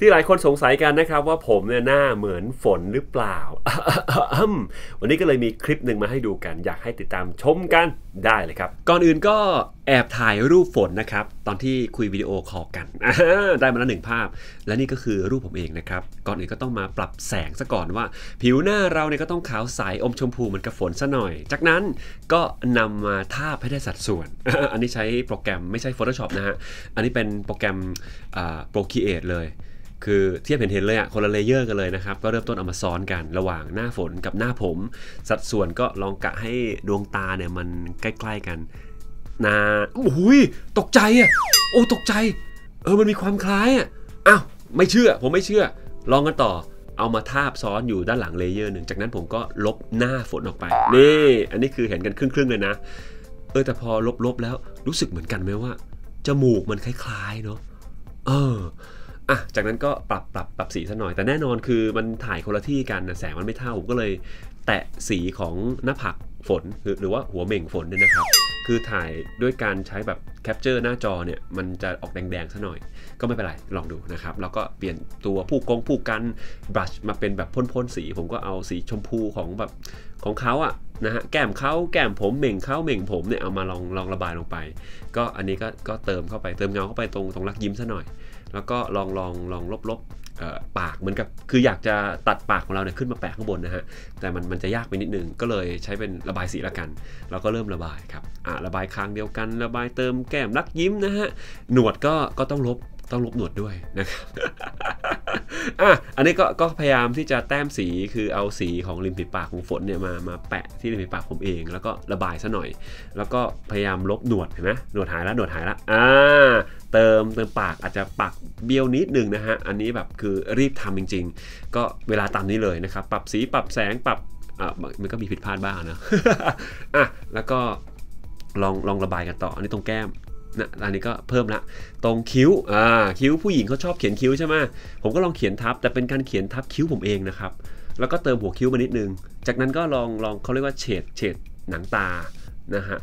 ที่หลายคนสงสัยกันนะครับว่าผมเนี่ยหน้าเหมือนฝนหรือเปล่าวันนี้ก็เลยมีคลิปหนึ่งมาให้ดูกัน อยากให้ติดตามชมกันได้เลยครับ ก่อนอื่นก็แอบถ่ายรูปฝนนะครับตอนที่คุยวิดีโอคอลกันได้มาแล้วหนึ่งภาพ และนี่ก็คือรูปผมเองนะครับ ก่อนอื่นก็ต้องมาปรับแสงซะก่อนว่า ผิวหน้าเราเนี่ยก็ต้องขาวใสอมชมพูเหมือนกับฝนซะหน่อย จากนั้นก็นำมาทาให้ได้สัดส่วน อันนี้ใช้โปรแกรมไม่ใช่ Photoshop นะฮะ อันนี้เป็นโปรแกรมโปรคีเอทเลยคือเทียบเห็นเห็นเลยอะคนละเลเยอร์กันเลยนะครับก็เริ่มต้นเอามาซ้อนกันระหว่างหน้าฝนกับหน้าผม สัดส่วนก็ลองกะให้ดวงตาเนี่ยมันใกล้ ๆกันนาโอ้โหตกใจอะโอ้ตกใจเออมันมีความคล้ายอะอ้าวไม่เชื่อ ผมไม่เชื่อ ลองกันต่อเอามาทาบซ้อนอยู่ด้านหลังเลเยอร์หนึ่งจากนั้นผมก็ลบหน้าฝนออกไปนี่อันนี้คือเห็นกันครึ่งๆเลยนะ เออแต่พอลบๆแล้วรู้สึกเหมือนกันไหมว่าจมูกมันคล้ายๆเนาะเอออ่ะ จากนั้นก็ปรับปรับปรับสีซะหน่อย แต่แน่นอนคือมันถ่ายคนละที่กัน แสงมันไม่เท่า ผมก็เลยแตะสีของหน้าผักฝน หรือว่าหัวเหม่งฝนเนี่ยนะครับ คือถ่ายด้วยการใช้แบบ แคปเจอร์หน้าจอเนี่ย มันจะออกแดงๆซะหน่อย ก็ไม่เป็นไร ลองดูนะครับ แล้วก็เปลี่ยนตัวผู้กงผู้กันบลัชมาเป็นแบบพ่นๆสี ผมก็เอาสีชมพูของแบบของเขาอะนะฮะ แก้มเขา แก้มผมเหม่งเขาเหม่งผมเนี่ยเอามาลองลองระบายลงไป ก็อันนี้ก็ก็เติมเข้าไป เติมเงาเข้าไปตรงตรงรักยิ้มซะหน่อยแล้วก็ลองลองลองลบลบปากเหมือนกับ คืออยากจะตัดปากของเราเนี่ยขึ้นมาแปะข้างบนนะฮะแต่มันมันจะยากไปนิดนึง ก็เลยใช้เป็นระบายสีละกัน เราก็เริ่มระบายครับอ่ะระบายคางเดียวกัน ระบายเติมแก้มรักยิ้มนะฮะ หนวดก็ก็ต้องลบต้องลบหนวดด้วยนะครับอ่ะอันนี้ก็ก็พยายามที่จะแต้มสีคือเอาสีของริมฝีปากของฝนเนี่ยมามาแปะที่ริมฝีปากผมเองแล้วก็ระบายซะหน่อย แล้วก็พยายามลบหนวดเห็นไหมหนวดหายแล้วหนวดหายแล้วอ่าเติมเติมปากอาจจะปากเบี้ยวนิดนึงนะฮะอันนี้แบบคือรีบทำจริง ๆ ก็เวลาตามนี้เลยนะครับปรับสีปรับแสงปรับอ่ะมันก็มีผิดพลาดบ้างนะอ่ะแล้วก็ลองลองระบายกันต่ออันนี้ตรงแก้มนะอันนี้ก็เพิ่มละ ตรงคิ้วอ่าคิ้วผู้หญิงเขาชอบเขียนคิ้วใช่ไหมผมก็ลองเขียนทับแต่เป็นการเขียนทับคิ้วผมเองนะครับแล้วก็เติมหัวคิ้วมานิดนึงจากนั้นก็ลองลองเขาเรียกว่าเฉดเฉดหนังตานะฮะ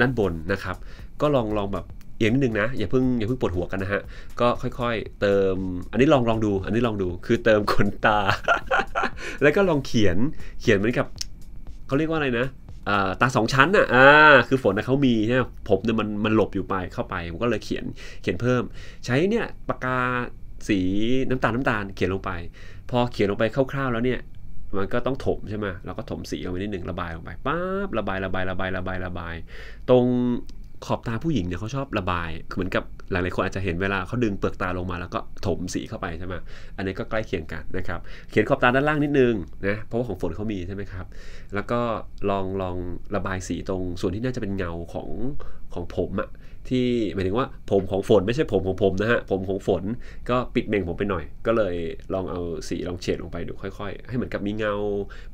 ด้านบนนะครับ ก็ลองลองแบบเอียงนิดนึงนะอย่าเพิ่งอย่าเพิ่งปวดหัวกันนะฮะก็ค่อยๆเติมอันนี้ลองลองดูอันนี้ลองดูคือเติมขนตา แล้วก็ลองเขียนเขียนเหมือนกับเขาเรียกว่าอะไรนะตาสองชั้นน่ะอ่าคือฝนนะเขามีใช่ไหมผมเนี่ยมันมันหลบอยู่ไปเข้าไป ผมก็เลยเขียนเขียนเพิ่ม ใช้เนี่ยปากกาสีน้ำตาลน้ำตาล เขียนลงไป พอเขียนลงไปคร่าวๆแล้วเนี่ย มันก็ต้องถมใช่ไหมเราก็ถมสีลงไปนิดหนึ่งระบายลงไปปั๊บระบายระบายระบายระบายระบาย ตรงขอบตาผู้หญิงเนี่ยเขาชอบระบาย คือเหมือนกับหลายๆคนอาจจะเห็นเวลาเขาดึงเปลือกตาลงมา แล้วก็ถมสีเข้าไปใช่ไหมอันนี้ก็ใกล้เคียงกันนะครับเขียนขอบตาด้านล่างนิดนึงนะเพราะว่าของฝนเขามีใช่ไหมครับแล้วก็ลองลองระบายสีตรงส่วนที่น่าจะเป็นเงาของของผมอะที่หมายถึงว่าผมของฝนไม่ใช่ผมของผมนะฮะผมของฝนก็ปิดเมงผมไปหน่อย ก็เลยลองเอาสีลองเฉดลงไปดูค่อยๆ ให้เหมือนกับมีเงา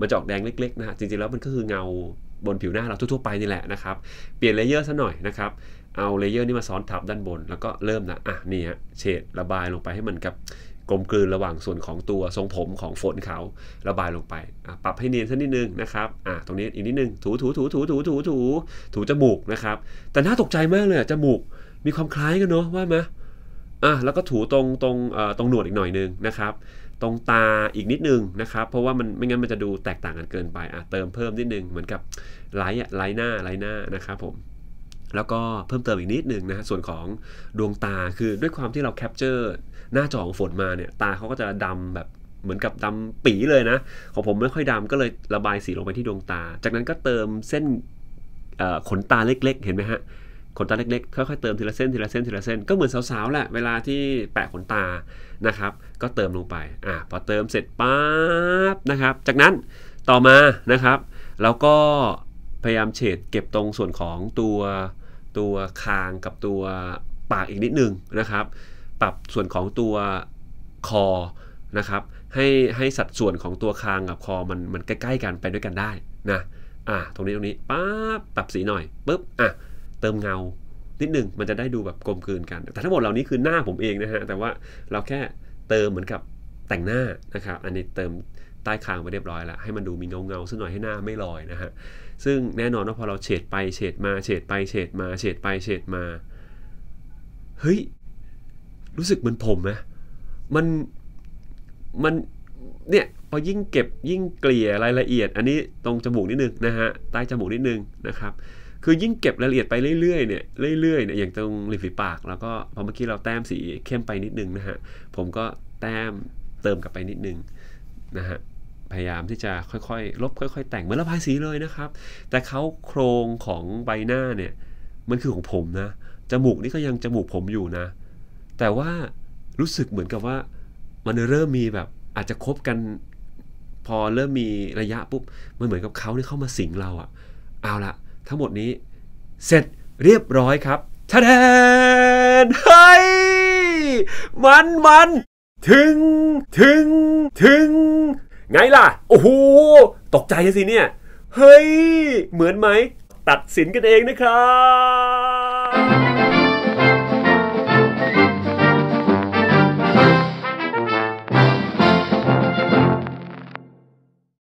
มาจอกแดงเล็กๆนะฮะจริงๆแล้วมันก็คือเงาบนผิวหน้าเราทั่วๆไปนี่แหละนะครับ เปลี่ยนเลเยอร์ซะหน่อยนะครับ เอาเลเยอร์นี้มาซ้อนทับด้านบน แล้วก็เริ่มนะ อ่ะนี่ฮะเฉดระบายลงไปให้มันกับกลมกลืนระหว่างส่วนของตัวทรงผมของฝนเขาระบายลงไป ปรับให้เนียนสักนิดนึงนะครับ อ่ะตรงนี้อีกนิดนึงถูถูถูถูถูถูถูถูจมูกนะครับ แต่น่าตกใจมากเลยจมูก มีความคล้ายกันเนาะว่าไหมอ่ะแล้วก็ถูตรงตรงตรงหนวดอีกหน่อยนึงนะครับตรงตาอีกนิดนึงนะครับเพราะว่ามันไม่งั้นมันจะดูแตกต่างกันเกินไปอ่ะเติมเพิ่มนิดนึงเหมือนกับไลท์อ่ะไลท์หน้าไลท์หน้านะครับผมแล้วก็เพิ่มเติมอีกนิดหนึ่งนะส่วนของดวงตาคือด้วยความที่เราแคปเจอร์หน้าจอของฝนมาเนี่ยตาเขาก็จะดำแบบเหมือนกับดำปีเลยนะของผมไม่ค่อยดำก็เลยระบายสี ลงไปที่ดวงตา จากนั้นก็เติมเส้นขนตาเล็กๆ เห็นไหมฮะขนตาเล็กๆค่อยๆเติมทีละเส้นทีละเส้นทีละเส้นก็เหมือนสาวๆแหละ เวลาที่แปะขนตานะครับก็เติมลงไปอ่าพอเติมเสร็จปั๊บนะครับ จากนั้นต่อมานะครับ เราก็พยายามเฉดเก็บตรงส่วนของตัวตัวคางกับตัวปากอีกนิดนึงนะครับ ปรับส่วนของตัวคอนะครับ ให้ให้สัดส่วนของตัวคางกับคอมันมันใกล้ๆกันไปด้วยกันได้นะอ่าตรงนี้ตรงนี้ปั๊บปรับสีหน่อยปุ๊บอ่ะเติมเงานิดหนึ่งมันจะได้ดูแบบกลมกลืนกันแต่ทั้งหมดเหล่านี้คือหน้าผมเองนะฮะแต่ว่าเราแค่เติมเหมือนกับแต่งหน้านะครับอันนี้เติมใต้คางไปเรียบร้อยแล้ว ให้มันดูมีเงาเงาสักหน่อยให้หน้าไม่ลอยนะฮะซึ่งแน่นอนว่าพอเราเฉดไปเฉดมาเฉดไปเฉดมาเฉดไปเฉดมาเฮ้ยรู้สึกเหมือนผมไหมมันมันเนี่ยพอยิ่งเก็บยิ่งเกลี่ยรายละเอียด อันนี้ตรงจมูกนิดนึงนะฮะใต้จมูกนิดนึงนะครับคือยิ่งเก็บรายละเอียดไปเรื่อยๆเนี่ยเรื่อยๆเนี่ยอย่างตรงริมฝีปากแล้วก็พอเมื่อกี้เราแต้มสีเข้มไปนิดนึงนะฮะผมก็แต้มเติมกลับไปนิดนึงนะฮะพยายามที่จะค่อยๆลบค่อย ๆ แต่งเหมือนระพายสีเลยนะครับ แต่เขาโครงของใบหน้าเนี่ยมันคือของผมนะจมูกนี่ก็ยังจมูกผมอยู่นะ แต่ว่ารู้สึกเหมือนกับว่ามันเริ่มมีแบบอาจจะคบกันพอเริ่มมีระยะปุ๊บมันเหมือนกับเขาเนี่เข้ามาสิงเราอะเอาละทั้งหมดนี้ เสร็จเรียบร้อยครับชาแดนเฮ้ย มันมัน ถึงถึงถึง ไงล่ะ โอ้โห ตกใจสิเนี่ย เฮ้ย เหมือนไหม ตัดสินกันเองนะครับ